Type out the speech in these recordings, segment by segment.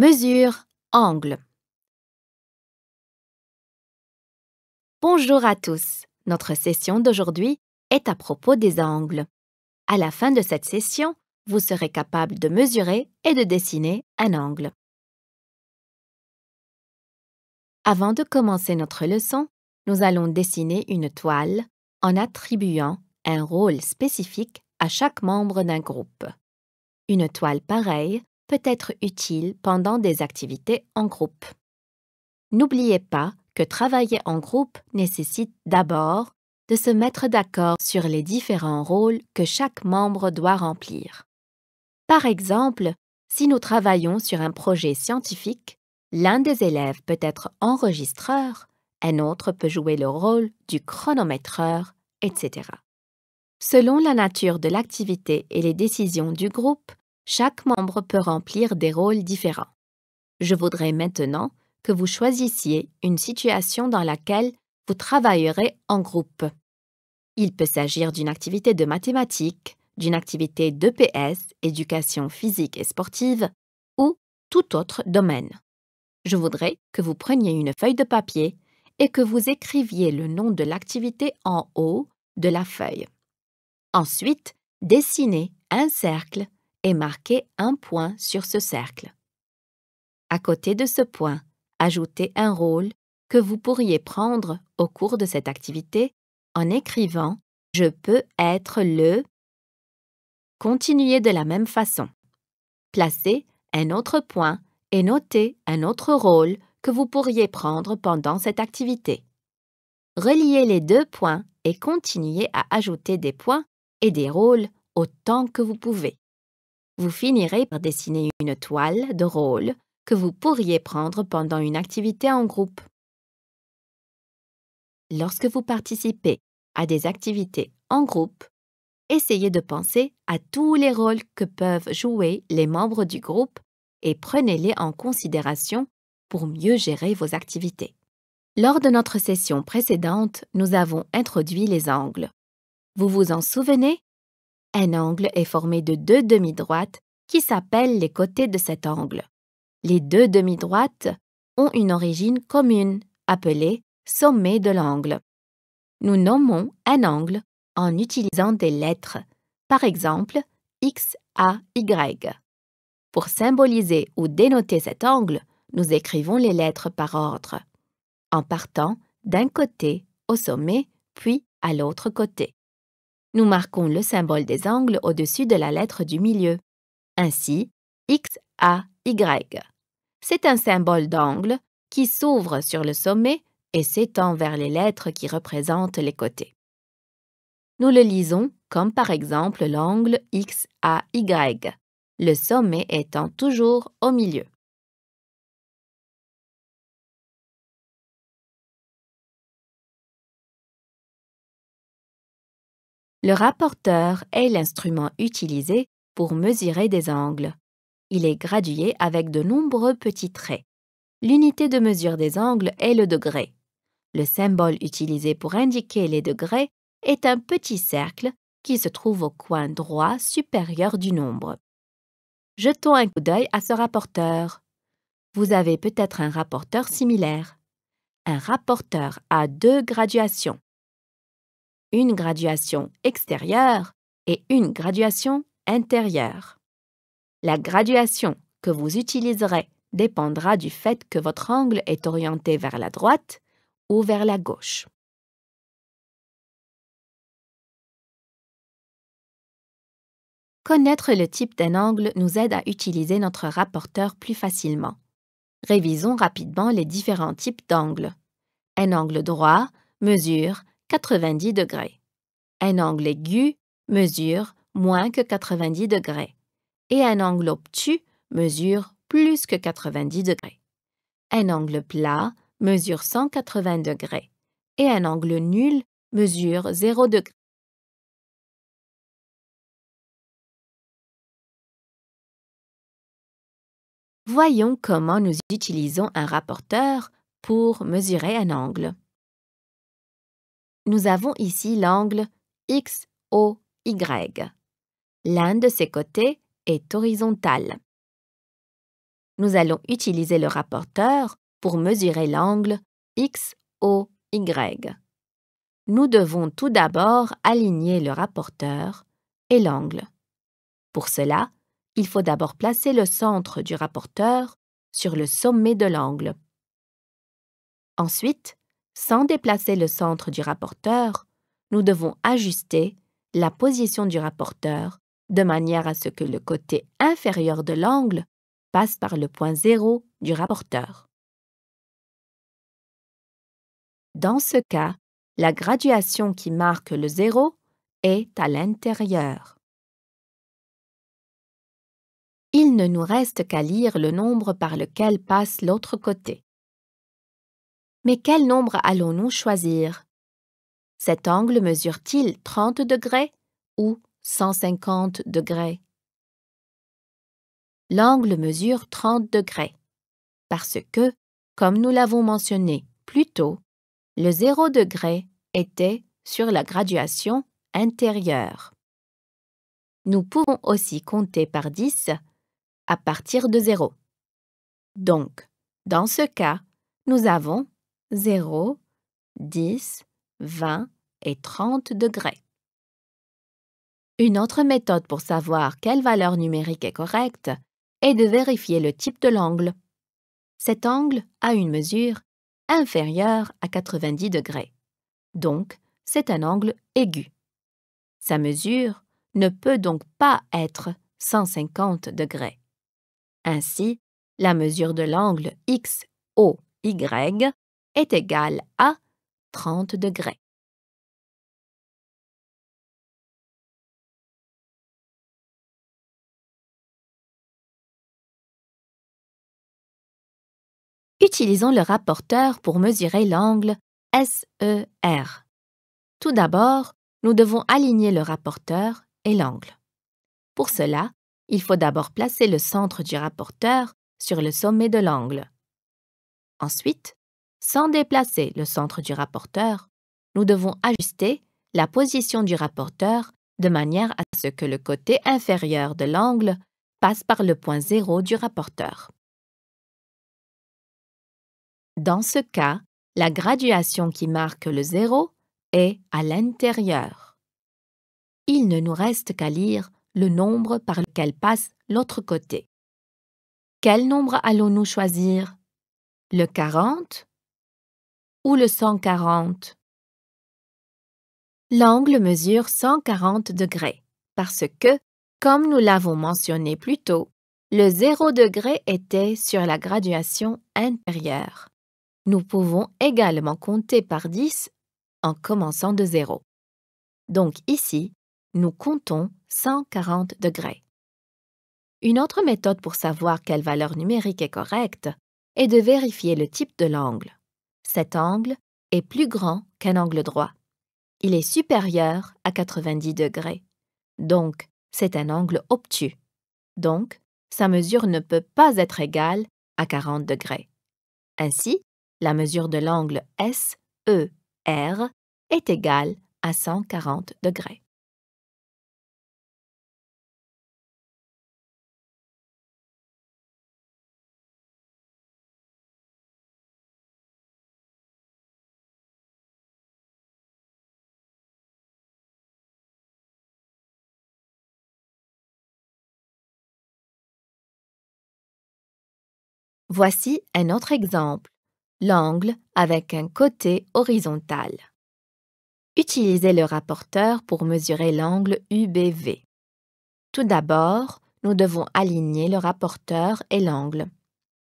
Mesure angle. Bonjour à tous. Notre session d'aujourd'hui est à propos des angles. À la fin de cette session, vous serez capable de mesurer et de dessiner un angle. Avant de commencer notre leçon, nous allons dessiner une toile en attribuant un rôle spécifique à chaque membre d'un groupe. Une toile pareille peut être utile pendant des activités en groupe. N'oubliez pas que travailler en groupe nécessite d'abord de se mettre d'accord sur les différents rôles que chaque membre doit remplir. Par exemple, si nous travaillons sur un projet scientifique, l'un des élèves peut être enregistreur, un autre peut jouer le rôle du chronométreur, etc. Selon la nature de l'activité et les décisions du groupe, chaque membre peut remplir des rôles différents. Je voudrais maintenant que vous choisissiez une situation dans laquelle vous travaillerez en groupe. Il peut s'agir d'une activité de mathématiques, d'une activité d'EPS, éducation physique et sportive, ou tout autre domaine. Je voudrais que vous preniez une feuille de papier et que vous écriviez le nom de l'activité en haut de la feuille. Ensuite, dessinez un cercle et marquez un point sur ce cercle. À côté de ce point, ajoutez un rôle que vous pourriez prendre au cours de cette activité en écrivant « Je peux être le… » Continuez de la même façon. Placez un autre point et notez un autre rôle que vous pourriez prendre pendant cette activité. Reliez les deux points et continuez à ajouter des points et des rôles autant que vous pouvez vous finirez par dessiner une toile de rôle que vous pourriez prendre pendant une activité en groupe. Lorsque vous participez à des activités en groupe, essayez de penser à tous les rôles que peuvent jouer les membres du groupe et prenez-les en considération pour mieux gérer vos activités. Lors de notre session précédente, nous avons introduit les angles. Vous vous en souvenez un angle est formé de deux demi-droites qui s'appellent les côtés de cet angle. Les deux demi-droites ont une origine commune, appelée sommet de l'angle. Nous nommons un angle en utilisant des lettres, par exemple x, a, y. Pour symboliser ou dénoter cet angle, nous écrivons les lettres par ordre, en partant d'un côté au sommet, puis à l'autre côté nous marquons le symbole des angles au-dessus de la lettre du milieu. Ainsi, x a y. C'est un symbole d'angle qui s'ouvre sur le sommet et s'étend vers les lettres qui représentent les côtés. Nous le lisons comme par exemple l'angle x a y, le sommet étant toujours au milieu. Le rapporteur est l'instrument utilisé pour mesurer des angles. Il est gradué avec de nombreux petits traits. L'unité de mesure des angles est le degré. Le symbole utilisé pour indiquer les degrés est un petit cercle qui se trouve au coin droit supérieur du nombre. Jetons un coup d'œil à ce rapporteur. Vous avez peut-être un rapporteur similaire. Un rapporteur a deux graduations, une graduation extérieure et une graduation intérieure. La graduation que vous utiliserez dépendra du fait que votre angle est orienté vers la droite ou vers la gauche. Connaître le type d'un angle nous aide à utiliser notre rapporteur plus facilement. Révisons rapidement les différents types d'angles. Un angle droit mesure 90 degrés. Un angle aigu mesure moins que 90 degrés et un angle obtus mesure plus que 90 degrés. Un angle plat mesure 180 degrés et un angle nul mesure 0 degré. Voyons comment nous utilisons un rapporteur pour mesurer un angle nous avons ici l'angle XOY. L'un de ses côtés est horizontal. Nous allons utiliser le rapporteur pour mesurer l'angle XOY. Nous devons tout d'abord aligner le rapporteur et l'angle. Pour cela, il faut d'abord placer le centre du rapporteur sur le sommet de l'angle. Ensuite, sans déplacer le centre du rapporteur, nous devons ajuster la position du rapporteur de manière à ce que le côté inférieur de l'angle passe par le point zéro du rapporteur. Dans ce cas, la graduation qui marque le zéro est à l'intérieur. Il ne nous reste qu'à lire le nombre par lequel passe l'autre côté. Mais quel nombre allons-nous choisir Cet angle mesure-t-il 30 degrés ou 150 degrés L'angle mesure 30 degrés parce que, comme nous l'avons mentionné plus tôt, le 0 degré était sur la graduation intérieure. Nous pouvons aussi compter par 10 à partir de 0. Donc, dans ce cas, nous avons 0, 10, 20 et 30 degrés. Une autre méthode pour savoir quelle valeur numérique est correcte est de vérifier le type de l'angle. Cet angle a une mesure inférieure à 90 degrés, donc c'est un angle aigu. Sa mesure ne peut donc pas être 150 degrés. Ainsi, la mesure de l'angle XOY est égal à 30 degrés. Utilisons le rapporteur pour mesurer l'angle SER. Tout d'abord, nous devons aligner le rapporteur et l'angle. Pour cela, il faut d'abord placer le centre du rapporteur sur le sommet de l'angle. Ensuite, sans déplacer le centre du rapporteur, nous devons ajuster la position du rapporteur de manière à ce que le côté inférieur de l'angle passe par le point zéro du rapporteur. Dans ce cas, la graduation qui marque le zéro est à l'intérieur. Il ne nous reste qu'à lire le nombre par lequel passe l'autre côté. Quel nombre allons-nous choisir Le 40 ou le 140. L'angle mesure 140 degrés parce que, comme nous l'avons mentionné plus tôt, le 0 degré était sur la graduation intérieure. Nous pouvons également compter par 10 en commençant de 0. Donc ici, nous comptons 140 degrés. Une autre méthode pour savoir quelle valeur numérique est correcte est de vérifier le type de l'angle cet angle est plus grand qu'un angle droit. Il est supérieur à 90 degrés. Donc, c'est un angle obtus. Donc, sa mesure ne peut pas être égale à 40 degrés. Ainsi, la mesure de l'angle SER est égale à 140 degrés. Voici un autre exemple, l'angle avec un côté horizontal. Utilisez le rapporteur pour mesurer l'angle UBV. Tout d'abord, nous devons aligner le rapporteur et l'angle.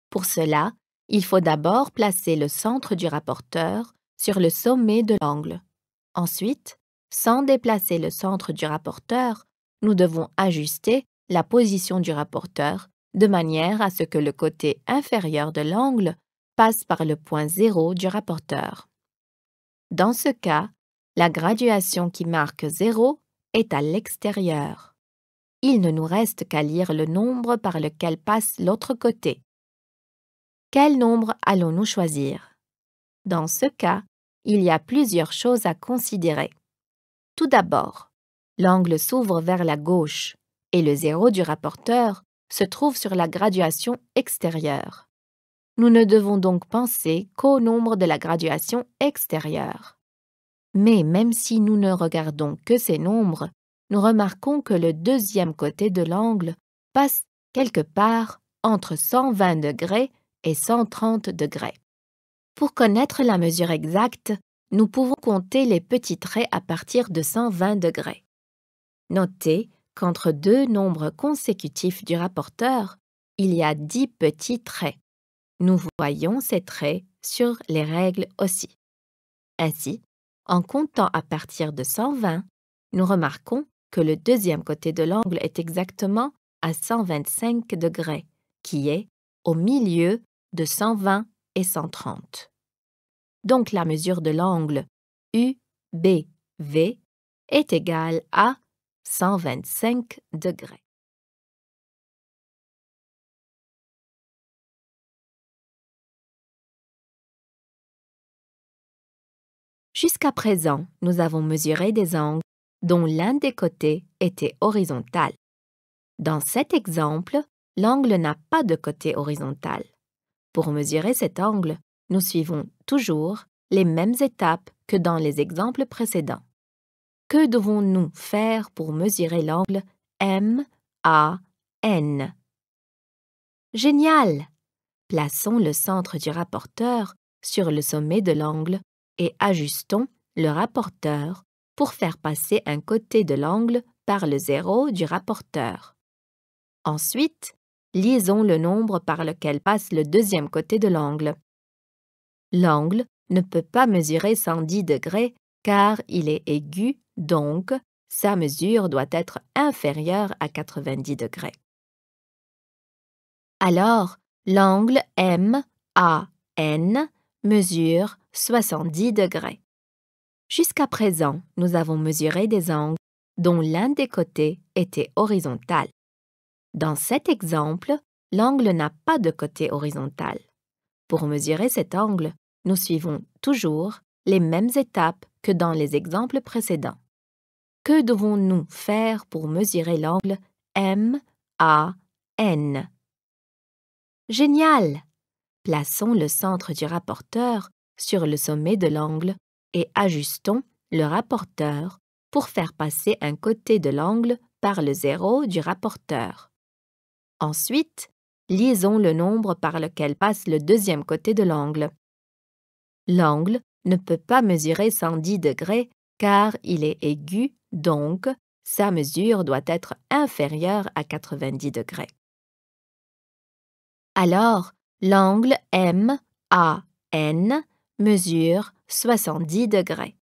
Pour cela, il faut d'abord placer le centre du rapporteur sur le sommet de l'angle. Ensuite, sans déplacer le centre du rapporteur, nous devons ajuster la position du rapporteur de manière à ce que le côté inférieur de l'angle passe par le point zéro du rapporteur. Dans ce cas, la graduation qui marque 0 est à l'extérieur. Il ne nous reste qu'à lire le nombre par lequel passe l'autre côté. Quel nombre allons-nous choisir Dans ce cas, il y a plusieurs choses à considérer. Tout d'abord, l'angle s'ouvre vers la gauche et le zéro du rapporteur se trouve sur la graduation extérieure. Nous ne devons donc penser qu'au nombre de la graduation extérieure. Mais même si nous ne regardons que ces nombres, nous remarquons que le deuxième côté de l'angle passe quelque part entre 120 degrés et 130 degrés. Pour connaître la mesure exacte, nous pouvons compter les petits traits à partir de 120 degrés. Notez qu'entre deux nombres consécutifs du rapporteur, il y a dix petits traits. Nous voyons ces traits sur les règles aussi. Ainsi, en comptant à partir de 120, nous remarquons que le deuxième côté de l'angle est exactement à 125 degrés, qui est au milieu de 120 et 130. Donc la mesure de l'angle UBV est égale à 125 degrés. Jusqu'à présent, nous avons mesuré des angles dont l'un des côtés était horizontal. Dans cet exemple, l'angle n'a pas de côté horizontal. Pour mesurer cet angle, nous suivons toujours les mêmes étapes que dans les exemples précédents. Que devons-nous faire pour mesurer l'angle M, A, N? Génial Plaçons le centre du rapporteur sur le sommet de l'angle et ajustons le rapporteur pour faire passer un côté de l'angle par le zéro du rapporteur. Ensuite, lisons le nombre par lequel passe le deuxième côté de l'angle. L'angle ne peut pas mesurer 110 degrés car il est aigu donc, sa mesure doit être inférieure à 90 degrés. Alors, l'angle MAN mesure 70 degrés. Jusqu'à présent, nous avons mesuré des angles dont l'un des côtés était horizontal. Dans cet exemple, l'angle n'a pas de côté horizontal. Pour mesurer cet angle, nous suivons toujours les mêmes étapes que dans les exemples précédents que devons-nous faire pour mesurer l'angle M, N? Génial Plaçons le centre du rapporteur sur le sommet de l'angle et ajustons le rapporteur pour faire passer un côté de l'angle par le zéro du rapporteur. Ensuite, lisons le nombre par lequel passe le deuxième côté de l'angle. L'angle ne peut pas mesurer 110 degrés car il est aigu, donc sa mesure doit être inférieure à 90 degrés. Alors, l'angle MAN mesure 70 degrés.